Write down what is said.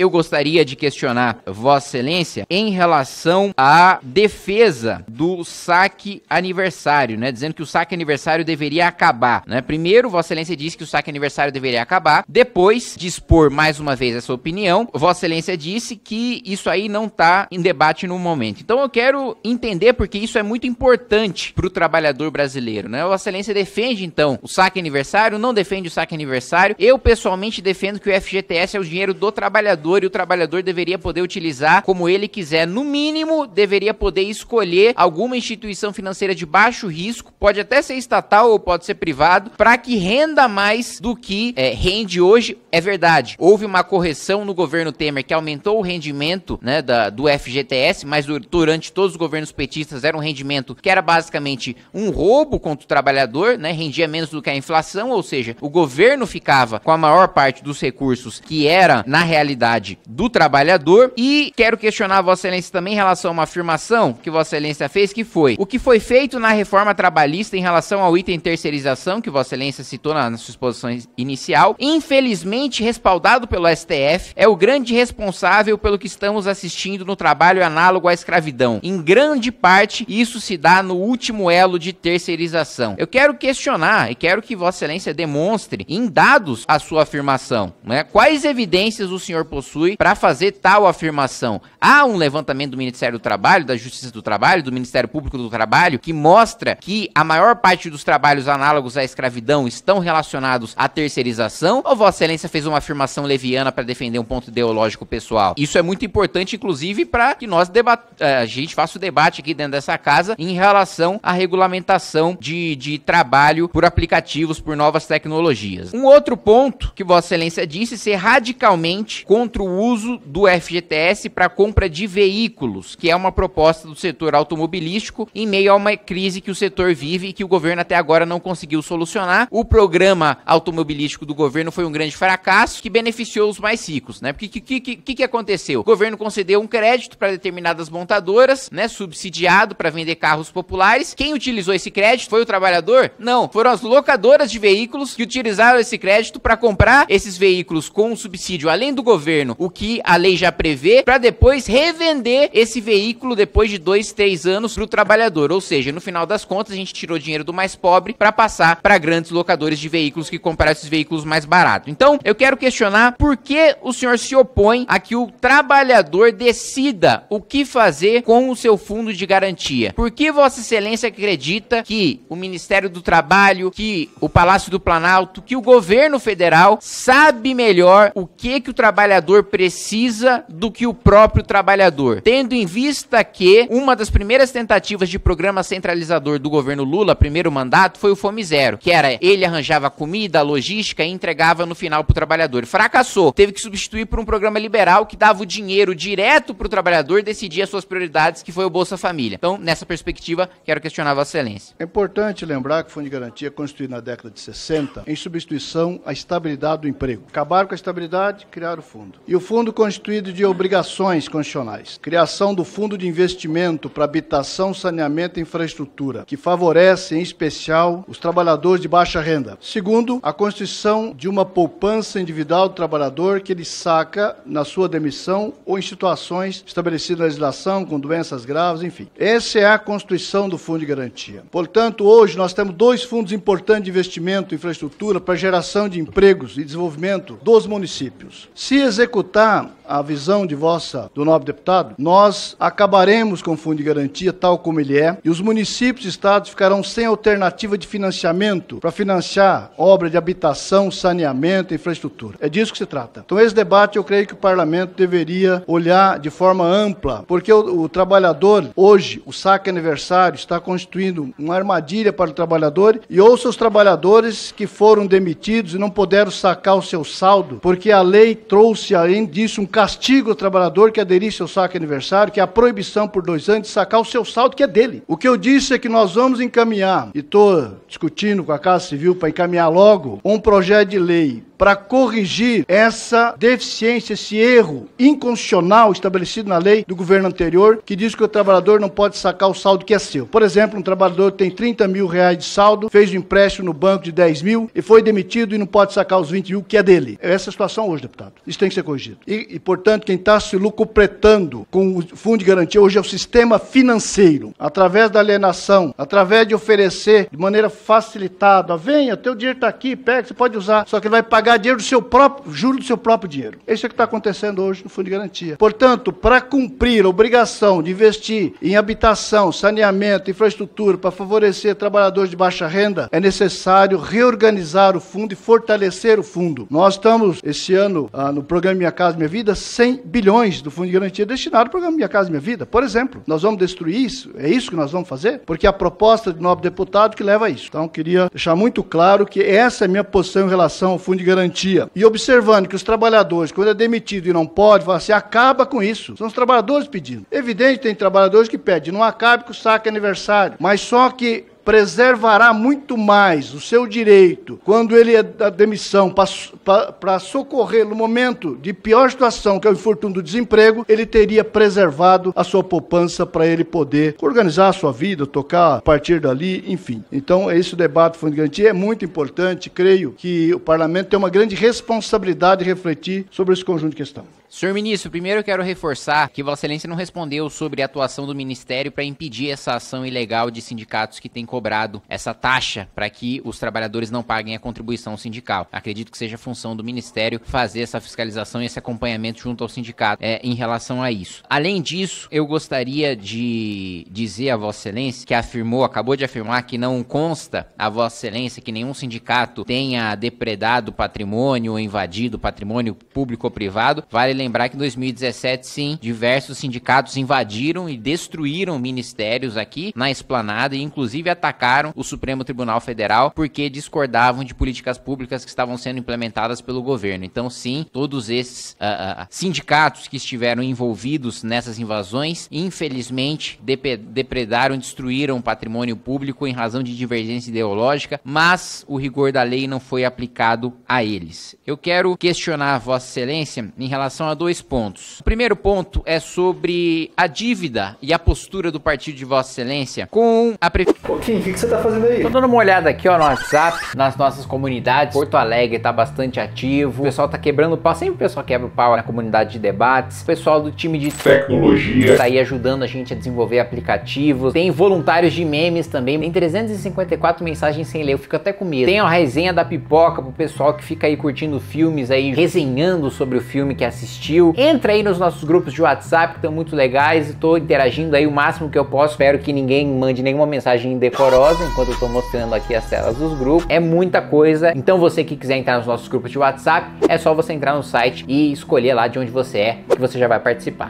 eu gostaria de questionar Vossa Excelência em relação à defesa do saque aniversário, né? Dizendo que o saque aniversário deveria acabar, né? Primeiro, Vossa Excelência disse que o saque aniversário deveria acabar, depois de expor mais uma vez essa opinião, Vossa Excelência disse que isso aí não está em debate no momento. Então eu quero entender porque isso é muito importante para o trabalhador brasileiro, né? Vossa Excelência defende então o saque aniversário, não defende o saque aniversário. Eu pessoalmente defendo que o FGTS é o dinheiro do trabalhador trabalhador e o trabalhador deveria poder utilizar como ele quiser. No mínimo, deveria poder escolher alguma instituição financeira de baixo risco, pode até ser estatal ou pode ser privado, para que renda mais do que é, rende hoje. É verdade, houve uma correção no governo Temer que aumentou o rendimento né, da, do FGTS, mas durante todos os governos petistas era um rendimento que era basicamente um roubo contra o trabalhador, né, rendia menos do que a inflação, ou seja, o governo ficava com a maior parte dos recursos que era, na realidade, do trabalhador. E quero questionar Vossa Excelência também em relação a uma afirmação que Vossa Excelência fez, que foi o que foi feito na reforma trabalhista em relação ao item terceirização, que Vossa Excelência citou na, na sua exposição inicial, infelizmente respaldado pelo STF, é o grande responsável pelo que estamos assistindo no trabalho análogo à escravidão. Em grande parte, isso se dá no último elo de terceirização. Eu quero questionar e quero que Vossa Excelência demonstre em dados a sua afirmação. Né? Quais evidências o senhor possui? possui para fazer tal afirmação. Há um levantamento do Ministério do Trabalho, da Justiça do Trabalho, do Ministério Público do Trabalho, que mostra que a maior parte dos trabalhos análogos à escravidão estão relacionados à terceirização, ou Vossa Excelência fez uma afirmação leviana para defender um ponto ideológico pessoal? Isso é muito importante, inclusive, para que nós é, a gente faça o debate aqui dentro dessa casa em relação à regulamentação de, de trabalho por aplicativos, por novas tecnologias. Um outro ponto que Vossa Excelência disse ser radicalmente contra contra o uso do FGTS para compra de veículos, que é uma proposta do setor automobilístico em meio a uma crise que o setor vive e que o governo até agora não conseguiu solucionar. O programa automobilístico do governo foi um grande fracasso que beneficiou os mais ricos, né? Porque o que, que, que, que aconteceu? O governo concedeu um crédito para determinadas montadoras, né? Subsidiado para vender carros populares. Quem utilizou esse crédito foi o trabalhador? Não, foram as locadoras de veículos que utilizaram esse crédito para comprar esses veículos com um subsídio além do governo ano, o que a lei já prevê, para depois revender esse veículo depois de dois, três anos para o trabalhador. Ou seja, no final das contas, a gente tirou dinheiro do mais pobre para passar para grandes locadores de veículos que compraram esses veículos mais baratos. Então, eu quero questionar por que o senhor se opõe a que o trabalhador decida o que fazer com o seu fundo de garantia. Por que Vossa Excelência acredita que o Ministério do Trabalho, que o Palácio do Planalto, que o governo federal sabe melhor o que que o trabalhador trabalhador precisa do que o próprio trabalhador, tendo em vista que uma das primeiras tentativas de programa centralizador do governo Lula, primeiro mandato, foi o Fome Zero, que era ele arranjava comida, logística e entregava no final pro trabalhador. Fracassou, teve que substituir por um programa liberal que dava o dinheiro direto pro trabalhador decidir as suas prioridades, que foi o Bolsa Família. Então, nessa perspectiva, quero questionar Vossa Excelência. É importante lembrar que o Fundo de Garantia, é construído na década de 60, em substituição à estabilidade do emprego. Acabaram com a estabilidade, criaram o fundo e o fundo constituído de obrigações constitucionais. Criação do Fundo de Investimento para Habitação, Saneamento e Infraestrutura, que favorece, em especial, os trabalhadores de baixa renda. Segundo, a constituição de uma poupança individual do trabalhador que ele saca na sua demissão ou em situações estabelecidas na legislação, com doenças graves, enfim. Essa é a constituição do Fundo de Garantia. Portanto, hoje nós temos dois fundos importantes de investimento em infraestrutura para geração de empregos e desenvolvimento dos municípios. Se executar a visão de vossa, do nobre deputado, nós acabaremos com o fundo de garantia tal como ele é, e os municípios e estados ficarão sem alternativa de financiamento para financiar obra de habitação, saneamento, infraestrutura. É disso que se trata. Então esse debate eu creio que o parlamento deveria olhar de forma ampla, porque o, o trabalhador hoje, o saque aniversário está constituindo uma armadilha para o trabalhador e ouça os trabalhadores que foram demitidos e não puderam sacar o seu saldo, porque a lei trouxe a além disso, um castigo ao trabalhador que aderisse ao saque aniversário, que é a proibição por dois anos de sacar o seu saldo, que é dele. O que eu disse é que nós vamos encaminhar, e estou discutindo com a Casa Civil para encaminhar logo, um projeto de lei para corrigir essa deficiência, esse erro inconstitucional estabelecido na lei do governo anterior, que diz que o trabalhador não pode sacar o saldo que é seu. Por exemplo, um trabalhador tem 30 mil reais de saldo, fez um empréstimo no banco de 10 mil e foi demitido e não pode sacar os 20 mil que é dele. É essa a situação hoje, deputado. Isso tem que ser e, e portanto, quem está se lucupretando com o Fundo de Garantia hoje é o sistema financeiro, através da alienação, através de oferecer de maneira facilitada, venha, teu dinheiro está aqui, pega, você pode usar, só que ele vai pagar dinheiro do seu próprio, juro do seu próprio dinheiro. Isso é o que está acontecendo hoje no Fundo de Garantia. Portanto, para cumprir a obrigação de investir em habitação, saneamento, infraestrutura, para favorecer trabalhadores de baixa renda, é necessário reorganizar o fundo e fortalecer o fundo. Nós estamos, esse ano, ah, no programa minha Casa Minha Vida, 100 bilhões do Fundo de Garantia destinado ao programa Minha Casa Minha Vida. Por exemplo, nós vamos destruir isso? É isso que nós vamos fazer? Porque a proposta do nobre deputado que leva a isso. Então, queria deixar muito claro que essa é a minha posição em relação ao Fundo de Garantia. E observando que os trabalhadores, quando é demitido e não pode, fala assim, acaba com isso. São os trabalhadores pedindo. Evidente, tem trabalhadores que pedem, não acabe com o saque aniversário. Mas só que preservará muito mais o seu direito quando ele é da demissão para socorrer no momento de pior situação, que é o infortúnio do desemprego, ele teria preservado a sua poupança para ele poder organizar a sua vida, tocar a partir dali, enfim. Então, esse debate do Fundo de Garantia é muito importante. Creio que o parlamento tem uma grande responsabilidade de refletir sobre esse conjunto de questões. Senhor ministro, primeiro eu quero reforçar que Vossa Excelência não respondeu sobre a atuação do Ministério para impedir essa ação ilegal de sindicatos que têm cobrado essa taxa para que os trabalhadores não paguem a contribuição sindical. Acredito que seja função do Ministério fazer essa fiscalização e esse acompanhamento junto ao sindicato é, em relação a isso. Além disso, eu gostaria de dizer a Vossa Excelência que afirmou, acabou de afirmar que não consta a Vossa Excelência que nenhum sindicato tenha depredado patrimônio ou invadido patrimônio público ou privado. Vale lembrar que em 2017, sim, diversos sindicatos invadiram e destruíram ministérios aqui na esplanada e, inclusive, atacaram o Supremo Tribunal Federal porque discordavam de políticas públicas que estavam sendo implementadas pelo governo. Então, sim, todos esses uh, uh, sindicatos que estiveram envolvidos nessas invasões, infelizmente, depredaram, destruíram o patrimônio público em razão de divergência ideológica, mas o rigor da lei não foi aplicado a eles. Eu quero questionar Vossa Excelência em relação a dois pontos. O primeiro ponto é sobre a dívida e a postura do partido de Vossa Excelência com a prefeitura. Ô, Kim, o que, que, você tá fazendo aí? Tô dando uma olhada aqui, ó, no WhatsApp, nas nossas comunidades. Porto Alegre tá bastante ativo. O pessoal tá quebrando o pau. Sempre o pessoal quebra o pau na comunidade de debates. O pessoal do time de tecnologia tá aí ajudando a gente a desenvolver aplicativos. Tem voluntários de memes também. Tem 354 mensagens sem ler. Eu fico até com medo. Tem a resenha da pipoca pro pessoal que fica aí curtindo filmes aí, resenhando sobre o filme que assistiu assistiu. Entra aí nos nossos grupos de WhatsApp que estão muito legais. Estou interagindo aí o máximo que eu posso. Espero que ninguém mande nenhuma mensagem indecorosa enquanto eu estou mostrando aqui as telas dos grupos. É muita coisa. Então você que quiser entrar nos nossos grupos de WhatsApp, é só você entrar no site e escolher lá de onde você é que você já vai participar.